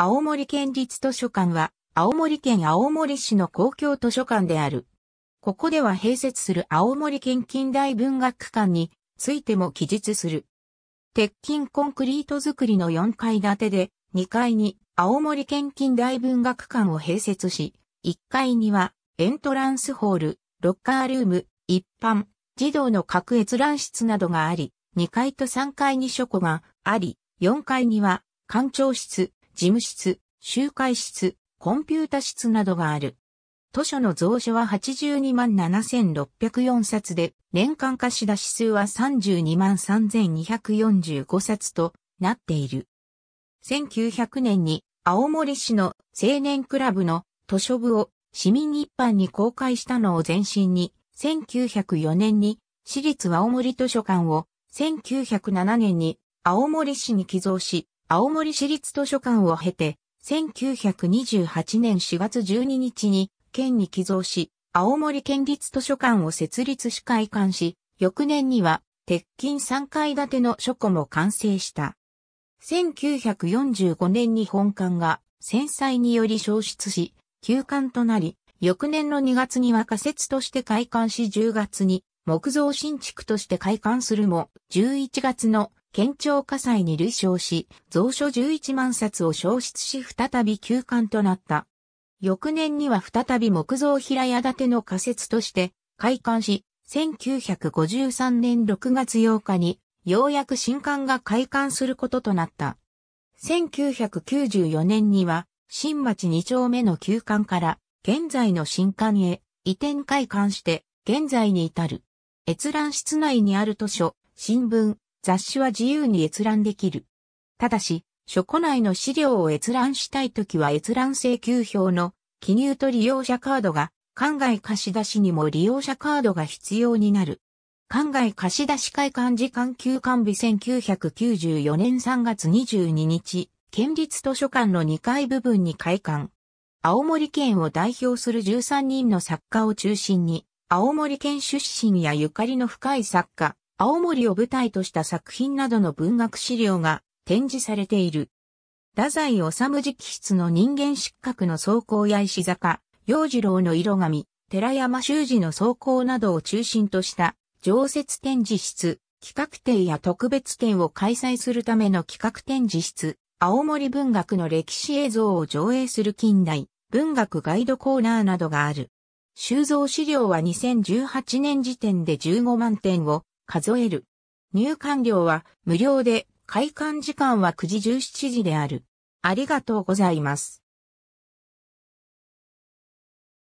青森県立図書館は、青森県青森市の公共図書館である。ここでは併設する青森県近代文学館についても記述する。鉄筋コンクリート造りの4階建てで、2階に青森県近代文学館を併設し、1階にはエントランスホール、ロッカールーム、一般、児童の各閲覧室などがあり、2階と3階に書庫があり、4階には館長室、事務室、集会室、コンピュータ室などがある。図書の蔵書は82万7604冊で、年間貸し出し数は32万3245冊となっている。1900年に青森市の青年クラブの図書部を市民一般に公開したのを前身に、1904年に市立青森図書館を1907年に青森市に寄贈し、青森市立図書館を経て、1928年4月12日に県に寄贈し、青森県立図書館を設立し開館し、翌年には鉄筋3階建ての書庫も完成した。1945年に本館が戦災により消失し、休館となり、翌年の2月には仮設として開館し10月に木造新築として開館するも、11月の県庁火災に類勝し、蔵書11万冊を消失し再び休館となった。翌年には再び木造平屋建ての仮設として開館し、1953年6月8日にようやく新館が開館することとなった。1994年には新町2丁目の休館から現在の新館へ移転開館して現在に至る。閲覧室内にある図書、新聞、雑誌は自由に閲覧できる。ただし、書庫内の資料を閲覧したいときは閲覧請求表の記入と利用者カードが、館外貸し出しにも利用者カードが必要になる。館外貸し出し会館時間休館日1994年3月22日、県立図書館の2階部分に開館。青森県を代表する13人の作家を中心に、青森県出身やゆかりの深い作家、青森を舞台とした作品などの文学資料が展示されている。太宰治直筆の人間失格の草稿や石坂、洋次郎の色紙、寺山修司の草稿などを中心とした常設展示室、企画展や特別展を開催するための企画展示室、青森文学の歴史映像を上映する近代文学ガイドコーナーなどがある。収蔵資料は2018年時点で15万点を数える。入館料は無料で、開館時間は9時17時である。ありがとうございます。